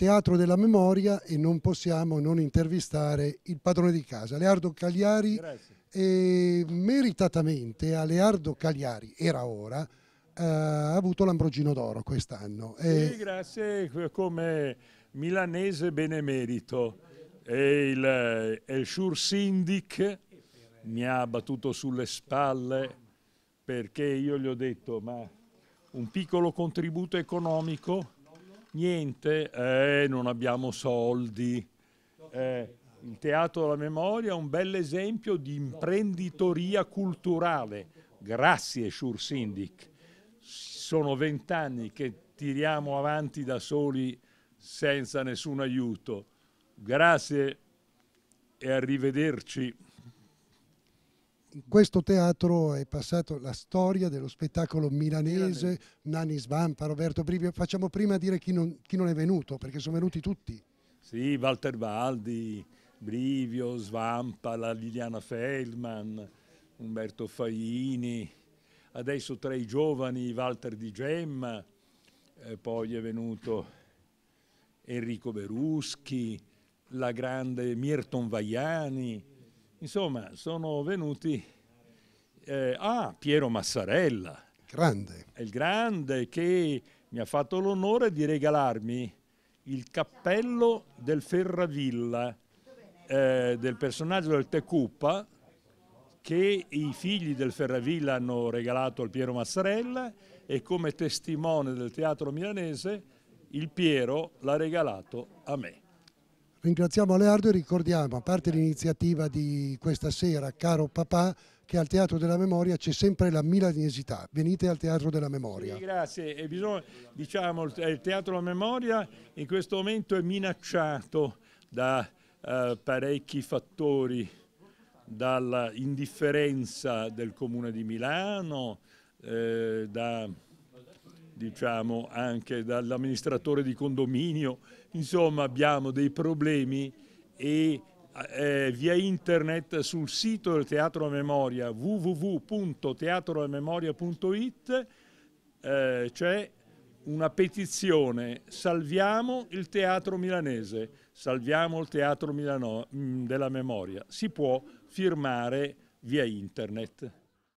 teatro della memoria e non possiamo non intervistare il padrone di casa, Leardo Cagliari. Grazie. E meritatamente a Leardo Cagliari, era ora, eh, ha avuto l'Ambrogino d'Oro quest'anno. E... grazie, come milanese benemerito. E il, il Sure Syndic mi ha battuto sulle spalle perché io gli ho detto ma un piccolo contributo economico niente, eh, non abbiamo soldi. Eh, il Teatro della Memoria è un bel esempio di imprenditoria culturale. Grazie Shur Syndic. Sono vent'anni che tiriamo avanti da soli senza nessun aiuto. Grazie e arrivederci in questo teatro è passata la storia dello spettacolo milanese, Milanese. Nani Svampa, Roberto Brivio. Facciamo prima dire chi non, chi non, è venuto, perché sono venuti tutti. Sì, Walter Baldi, Brivio, Svampa, la Liliana Feldman, Umberto Faini, adesso tra i giovani Walter Di Gemma, eh, poi è venuto Enrico Beruschi, la grande Mirton Vaiani, Insomma, sono venuti... Eh, ah, Piero Massarella. Grande. il grande che mi ha fatto l'onore di regalarmi il cappello del Ferravilla, eh, del personaggio del Tecuppa, che i figli del Ferravilla hanno regalato al Piero Massarella e come testimone del teatro milanese il Piero l'ha regalato a me. Ringraziamo Leardo e ricordiamo, a parte l'iniziativa di questa sera, caro papà, che al Teatro della Memoria c'è sempre la milanesità. Venite al Teatro della Memoria. Sì, grazie. E bisogna, diciamo, il Teatro della Memoria in questo momento è minacciato da eh, parecchi fattori, dall'indifferenza del Comune di Milano, eh, da diciamo anche dall'amministratore di condominio, insomma abbiamo dei problemi e eh, via internet sul sito del Teatro a Memoria www.teatroamemoria.it eh, c'è una petizione salviamo il teatro milanese, salviamo il teatro Milano, mm, della memoria. Si può firmare via internet.